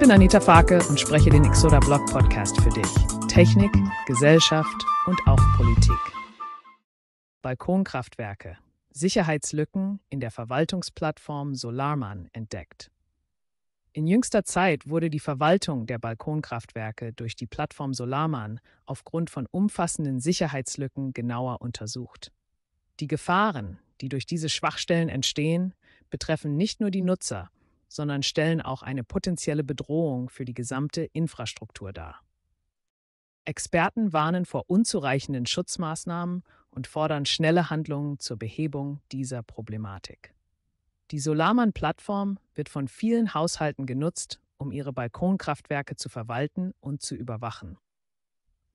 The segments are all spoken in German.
bin Anita Farke und spreche den Exoda Blog Podcast für dich. Technik, Gesellschaft und auch Politik. Balkonkraftwerke. Sicherheitslücken in der Verwaltungsplattform Solarman entdeckt. In jüngster Zeit wurde die Verwaltung der Balkonkraftwerke durch die Plattform Solarman aufgrund von umfassenden Sicherheitslücken genauer untersucht. Die Gefahren, die durch diese Schwachstellen entstehen, betreffen nicht nur die Nutzer, sondern stellen auch eine potenzielle Bedrohung für die gesamte Infrastruktur dar. Experten warnen vor unzureichenden Schutzmaßnahmen und fordern schnelle Handlungen zur Behebung dieser Problematik. Die Solarmann-Plattform wird von vielen Haushalten genutzt, um ihre Balkonkraftwerke zu verwalten und zu überwachen.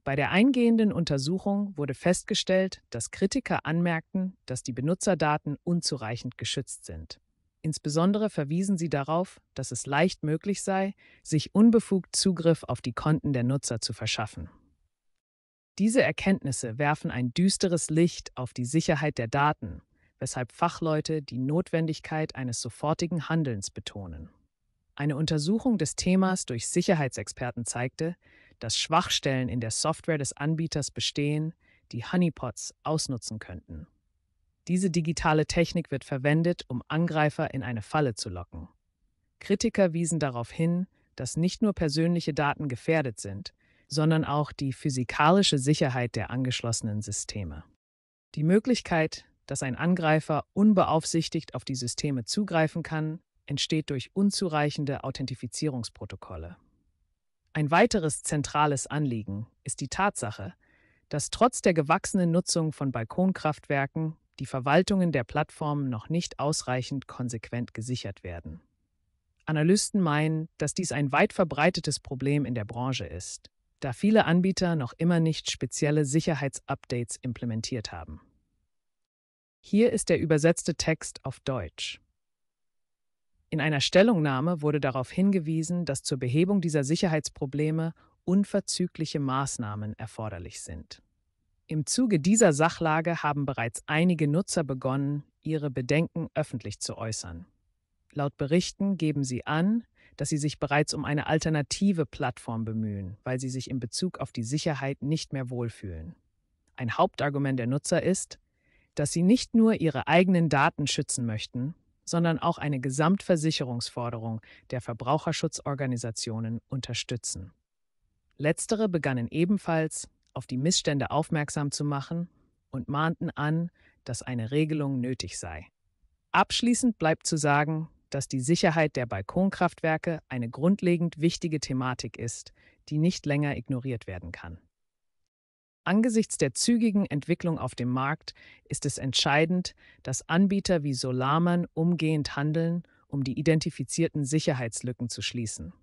Bei der eingehenden Untersuchung wurde festgestellt, dass Kritiker anmerkten, dass die Benutzerdaten unzureichend geschützt sind. Insbesondere verwiesen sie darauf, dass es leicht möglich sei, sich unbefugt Zugriff auf die Konten der Nutzer zu verschaffen. Diese Erkenntnisse werfen ein düsteres Licht auf die Sicherheit der Daten, weshalb Fachleute die Notwendigkeit eines sofortigen Handelns betonen. Eine Untersuchung des Themas durch Sicherheitsexperten zeigte, dass Schwachstellen in der Software des Anbieters bestehen, die Honeypots ausnutzen könnten. Diese digitale Technik wird verwendet, um Angreifer in eine Falle zu locken. Kritiker wiesen darauf hin, dass nicht nur persönliche Daten gefährdet sind, sondern auch die physikalische Sicherheit der angeschlossenen Systeme. Die Möglichkeit, dass ein Angreifer unbeaufsichtigt auf die Systeme zugreifen kann, entsteht durch unzureichende Authentifizierungsprotokolle. Ein weiteres zentrales Anliegen ist die Tatsache, dass trotz der gewachsenen Nutzung von Balkonkraftwerken die Verwaltungen der Plattformen noch nicht ausreichend konsequent gesichert werden. Analysten meinen, dass dies ein weit verbreitetes Problem in der Branche ist, da viele Anbieter noch immer nicht spezielle Sicherheitsupdates implementiert haben. Hier ist der übersetzte Text auf Deutsch. In einer Stellungnahme wurde darauf hingewiesen, dass zur Behebung dieser Sicherheitsprobleme unverzügliche Maßnahmen erforderlich sind. Im Zuge dieser Sachlage haben bereits einige Nutzer begonnen, ihre Bedenken öffentlich zu äußern. Laut Berichten geben sie an, dass sie sich bereits um eine alternative Plattform bemühen, weil sie sich in Bezug auf die Sicherheit nicht mehr wohlfühlen. Ein Hauptargument der Nutzer ist, dass sie nicht nur ihre eigenen Daten schützen möchten, sondern auch eine Gesamtversicherungsforderung der Verbraucherschutzorganisationen unterstützen. Letztere begannen ebenfalls, auf die Missstände aufmerksam zu machen und mahnten an, dass eine Regelung nötig sei. Abschließend bleibt zu sagen, dass die Sicherheit der Balkonkraftwerke eine grundlegend wichtige Thematik ist, die nicht länger ignoriert werden kann. Angesichts der zügigen Entwicklung auf dem Markt ist es entscheidend, dass Anbieter wie Solarman umgehend handeln, um die identifizierten Sicherheitslücken zu schließen.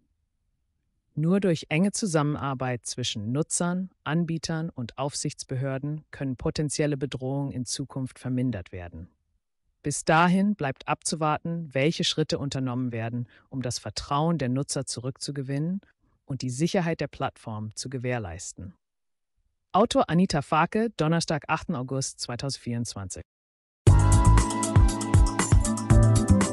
Nur durch enge Zusammenarbeit zwischen Nutzern, Anbietern und Aufsichtsbehörden können potenzielle Bedrohungen in Zukunft vermindert werden. Bis dahin bleibt abzuwarten, welche Schritte unternommen werden, um das Vertrauen der Nutzer zurückzugewinnen und die Sicherheit der Plattform zu gewährleisten. Autor Anita Farke, Donnerstag, 8. August 2024.